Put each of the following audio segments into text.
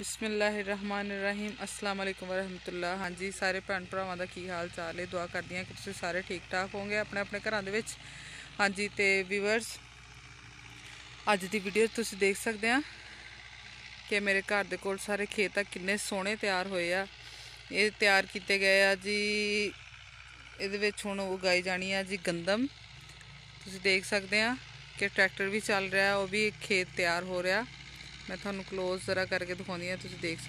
ਬਿਸਮਿਲ੍ਲਾਹਿਰਰਹਿਮਾਨਿਰਰਹੀਮ ਅਸਲਾਮ ਅਲੈਕੁਮ ਵਰਹਿਮਤੁਲਲਾਹ ਹਾਂਜੀ ਸਾਰੇ ਭੈਣ ਭਰਾਵਾਂ ਦਾ ਕੀ ਹਾਲ ਚਾਲ ਹੈ ਦੁਆ ਕਰਦੀ ਹਾਂ ਕਿ ਤੁਸੀਂ ਸਾਰੇ ਠੀਕ ਠਾਕ ਹੋਵੋਗੇ ਆਪਣੇ ਆਪਣੇ ਘਰਾਂ ਦੇ ਵਿੱਚ ਹਾਂਜੀ ਤੇ ਵੀਵਰਸ ਅੱਜ ਦੀ ਵੀਡੀਓ ਤੁਸੀਂ ਦੇਖ ਸਕਦੇ ਆ ਕਿ ਮੇਰੇ ਘਰ ਦੇ ਕੋਲ ਸਾਰੇ ਖੇਤ ਆ ਕਿੰਨੇ ਸੋਹਣੇ ਤਿਆਰ ਹੋਏ ਆ ਇਹ ਤਿਆਰ ਕੀਤੇ ਗਏ ਆ ਜੀ ਇਹਦੇ ਵਿੱਚ ਹੁਣ ਉਗਾਈ ਜਾਣੀ ਆ ਜੀ ਗੰਦਮ ਤੁਸੀਂ ਦੇਖ ਸਕਦੇ ਆ ਕਿ ਟਰੈਕਟਰ ਵੀ ਚੱਲ ਰਿਹਾ ਉਹ ਵੀ ਖੇਤ ਤਿਆਰ ਹੋ ਰਿਹਾ ਮੈਂ ਤੁਹਾਨੂੰ ক্লোਜ਼ ਜ਼ਰਾ ਕਰਕੇ ਦਿਖਾਉਂਦੀ ਆ ਤੁਸੀਂ ਦੇਖ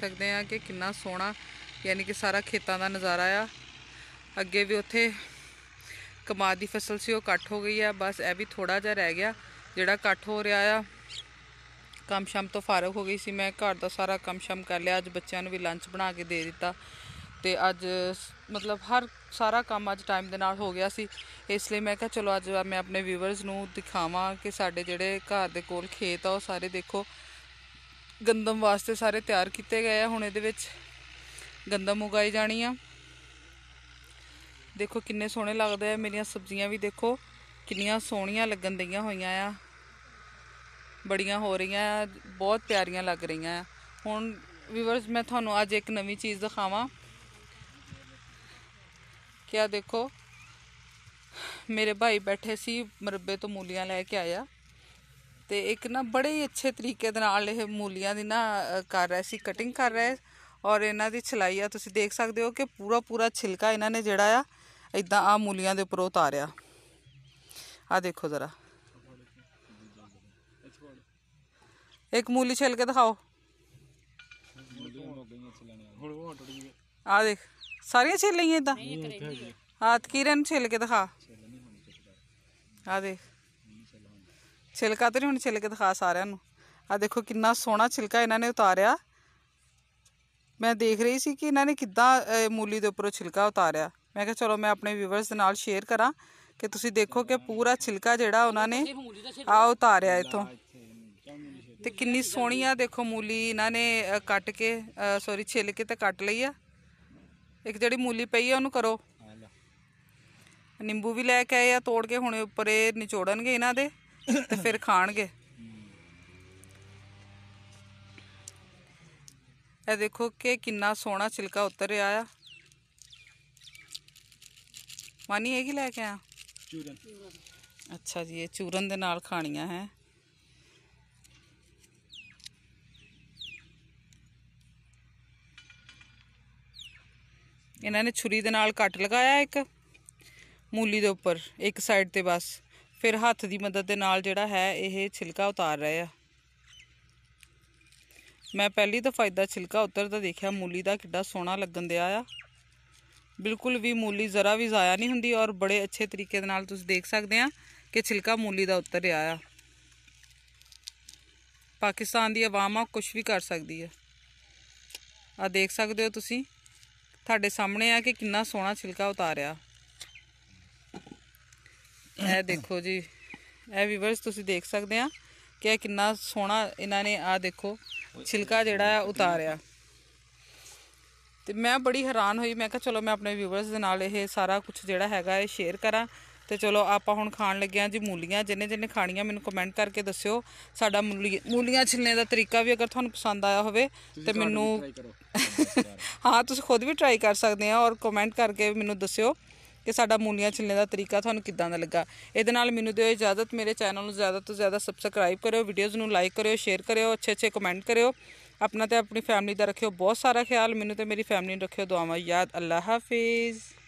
ਸਕਦੇ ਆ ਕਿ ਕਿੰਨਾ ਸੋਹਣਾ ਯਾਨੀ ਕਿ ਸਾਰਾ ਖੇਤਾਂ ਦਾ ਨਜ਼ਾਰਾ ਆ ਅੱਗੇ ਵੀ ਉੱਥੇ ਕਮਾਦ ਦੀ ਫਸਲ ਸੀ ਉਹ ਕੱਟ ਹੋ ਗਈ ਆ ਬਸ ਇਹ ਵੀ ਥੋੜਾ ਜਿਹਾ ਰਹਿ ਗਿਆ ਜਿਹੜਾ ਕੱਟ ਹੋ ਰਿਹਾ ਆ ਕੰਮ ਸ਼ਾਮ ਤੋਂ ਫਾਰਗ ਹੋ ਗਈ ਸੀ ਮੈਂ ਘਰ ਦਾ ਸਾਰਾ ਕੰਮ ਸ਼ਾਮ ਕਰ ਲਿਆ ਅੱਜ ਬੱਚਿਆਂ ਨੂੰ ਵੀ ਲੰਚ ਬਣਾ ਕੇ ਦੇ ਦਿੱਤਾ ਤੇ ਅੱਜ ਮਤਲਬ ਹਰ ਸਾਰਾ ਕੰਮ ਅੱਜ ਟਾਈਮ ਦੇ ਨਾਲ ਹੋ ਗਿਆ ਸੀ ਇਸ ਲਈ ਮੈਂ ਕਿਹਾ ਚਲੋ ਅੱਜ ਮੈਂ ਆਪਣੇ ਵਿਊਅਰਸ ਨੂੰ ਦਿਖਾਵਾਂ ਕਿ ਸਾਡੇ ਜਿਹੜੇ ਘਰ ਦੇ ਕੋਲ ਖੇਤ ਆ ਉਹ ਸਾਰੇ ਦੇਖੋ ਗੰਦਮ ਵਾਸਤੇ ਸਾਰੇ ਤਿਆਰ ਕੀਤੇ ਗਏ ਆ ਹੁਣ ਇਹਦੇ ਵਿੱਚ ਗੰਦਮ ਉਗਾਈ ਜਾਣੀ ਆ ਦੇਖੋ ਕਿੰਨੇ ਸੋਹਣੇ ਲੱਗਦੇ ਆ ਮੇਰੀਆਂ ਸਬਜ਼ੀਆਂ ਵੀ ਦੇਖੋ ਕਿੰਨੀਆਂ ਸੋਹਣੀਆਂ ਲੱਗਣ ਦਈਆਂ ਹੋਈਆਂ ਆ ਬੜੀਆਂ ਹੋ ਰਹੀਆਂ ਬਹੁਤ ਪਿਆਰੀਆਂ ਲੱਗ ਰਹੀਆਂ ਆ ਹੁਣ ਵੀਵਰਸ ਮੈਂ ਤੁਹਾਨੂੰ ਅੱਜ ਇੱਕ ਨਵੀਂ ਚੀਜ਼ ਦਿਖਾਵਾਂ क्या देखो मेरे भाई बैठे सी मुरबे तो मूलियां लेके आया तो एक ना बड़े ही अच्छे तरीके मूलिया की ना कर रहे थे कटिंग कर रहे और इन्हों की छिलाई आ तुम देख सकते हो कि पूरा पूरा छिलका इन्ह ने आ इदा आ मूलियां उपर उतारिया आ देखो जरा एक मूली छिलके दिखाओ आ देख सारिया हाँ तो किरण छिल के दिखा आख छिलका तो नहीं हूँ छिल के दिखा सारू आ देखो कि सोहना छिलका इन्ह ने उतारिया मैं देख रही थी कि इन्होंने किदा मूली के उपरों छिलका उतारिया मैं चलो मैं अपने व्यूवर्स शेयर करा कि तुम देखो कि पूरा छिलका जोड़ा उन्होंने आ उतारिया इतों तो कि सोहनी आ देखो मूली इन्होंने कट के सॉरी छिल के तो कट ली है ਇੱਕ ਜਿਹੜੀ ਮੂਲੀ ਪਈ ਆ ਉਹਨੂੰ ਕਰੋ ਨਿੰਬੂ ਵੀ ਲੈ ਕੇ ਆਏ ਆ ਤੋੜ ਕੇ ਹੁਣੇ ਉੱਪਰ ਇਹ ਨਿਚੋੜਨਗੇ ਇਹਨਾਂ ਦੇ ਤੇ ਫਿਰ ਖਾਣਗੇ ਇਹ ਦੇਖੋ ਕਿ ਕਿੰਨਾ ਸੋਹਣਾ ਛਿਲਕਾ ਉੱਤਰ ਰਿਹਾ ਆ ਮਾਨੀ ਇਹ ਕੀ ਲੈ ਕੇ ਆ ਚੂਰਨ ਅੱਛਾ ਜੀ ਇਹ ਚੂਰਨ ਦੇ ਨਾਲ ਖਾਣੀਆਂ ਹੈ ਇਹਨਾਂ ਨੇ ਛੁਰੀ ਦੇ ਨਾਲ ਕੱਟ ਲਗਾਇਆ ਇੱਕ ਮੂਲੀ ਦੇ ਉੱਪਰ ਇੱਕ ਸਾਈਡ ਤੇ ਬਸ ਫਿਰ ਹੱਥ ਦੀ ਮਦਦ ਦੇ ਨਾਲ ਜਿਹੜਾ ਹੈ ਇਹ ਛਿਲਕਾ ਉਤਾਰ ਰਹੇ ਆ ਮੈਂ ਪਹਿਲੀ ਤਾਂ ਫਾਇਦਾ ਛਿਲਕਾ ਉਤਰਦਾ ਦੇਖਿਆ ਮੂਲੀ ਦਾ ਕਿੱਡਾ ਸੋਹਣਾ ਲੱਗਣ ਦਿਆ ਆ ਬਿਲਕੁਲ ਵੀ ਮੂਲੀ ਜ਼ਰਾ ਵੀ ਜ਼ਾਇਆ ਨਹੀਂ ਹੁੰਦੀ ਔਰ ਬੜੇ ਅੱਛੇ ਤਰੀਕੇ ਦੇ ਨਾਲ ਤੁਸੀਂ ਦੇਖ ਸਕਦੇ ਆ ਕਿ ਛਿਲਕਾ ਮੂਲੀ ਦਾ ਉਤਰ ਰਿਹਾ ਆ ਪਾਕਿਸਤਾਨ ਦੀ ਆਵਾਮਾ ਕੁਝ ਵੀ ਕਰ ਸਕਦੀ ਹੈ ਆ ਦੇਖ ਸਕਦੇ ਹੋ ਤੁਸੀਂ ਤੁਹਾਡੇ ਸਾਹਮਣੇ ਆ ਕਿ ਕਿੰਨਾ ਸੋਹਣਾ ਛਿਲਕਾ ਉਤਾਰਿਆ ਇਹ ਦੇਖੋ ਜੀ ਇਹ ਵੀਵਰਸ ਤੁਸੀਂ ਦੇਖ ਸਕਦੇ ਆ ਕਿ ਇਹ ਕਿੰਨਾ ਸੋਹਣਾ ਇਹਨਾਂ ਨੇ ਆ ਦੇਖੋ ਛਿਲਕਾ ਜਿਹੜਾ ਹੈ ਉਤਾਰਿਆ ਤੇ ਮੈਂ ਬੜੀ ਹੈਰਾਨ ਹੋਈ ਮੈਂ ਕਿਹਾ ਚਲੋ ਮੈਂ ਆਪਣੇ ਵੀਵਰਸ ਦੇ ਨਾਲ ਇਹ ਸਾਰਾ ਕੁਝ ਜਿਹੜਾ ਹੈਗਾ ਇਹ ਸ਼ੇਅਰ ਕਰਾਂ ਤੇ ਚਲੋ ਆਪਾਂ ਹੁਣ ਖਾਣ ਲੱਗੇ ਆ ਜੀ ਮੂਲੀਆਂ ਜਿੰਨੇ ਜਿੰਨੇ ਖਾਣੀਆਂ ਮੈਨੂੰ ਕਮੈਂਟ ਕਰਕੇ ਦੱਸਿਓ ਸਾਡਾ ਮੂਲੀਆਂ ਛਿਲਨੇ ਦਾ ਤਰੀਕਾ ਵੀ ਅਗਰ ਤੁਹਾਨੂੰ ਪਸੰਦ ਆਇਆ ਹੋਵੇ ਤੇ ਮੈਨੂੰ ਹਾਂ ਤੁਸੀਂ ਖੁਦ ਵੀ ਟਰਾਈ ਕਰ ਸਕਦੇ ਆ ਔਰ ਕਮੈਂਟ ਕਰਕੇ ਮੈਨੂੰ ਦੱਸਿਓ ਕਿ ਸਾਡਾ ਮੂਲੀਆਂ ਛਿਲਨੇ ਦਾ ਤਰੀਕਾ ਤੁਹਾਨੂੰ ਕਿੱਦਾਂ ਦਾ ਲੱਗਾ ਇਹਦੇ ਨਾਲ ਮੈਨੂੰ ਦਿਓ ਇਜਾਜ਼ਤ ਮੇਰੇ ਚੈਨਲ ਨੂੰ ਜ਼ਿਆਦਾ ਤੋਂ ਜ਼ਿਆਦਾ ਸਬਸਕ੍ਰਾਈਬ ਕਰਿਓ ਵੀਡੀਓਜ਼ ਨੂੰ ਲਾਈਕ ਕਰਿਓ ਸ਼ੇਅਰ ਕਰਿਓ ਅੱਛੇ ਅੱਛੇ ਕਮੈਂਟ ਕਰਿਓ ਆਪਣਾ ਤੇ ਆਪਣੀ ਫੈਮਿਲੀ ਦਾ ਰੱਖਿਓ ਬਹੁਤ ਸਾਰਾ ਖਿਆਲ ਮੈਨੂੰ ਤੇ ਮੇਰੀ ਫੈਮਿਲੀ ਨੂੰ ਰੱਖਿਓ ਦੁਆਵਾਂ ਯਾਦ ਅੱਲਾਹ ਹਾਫਿਜ਼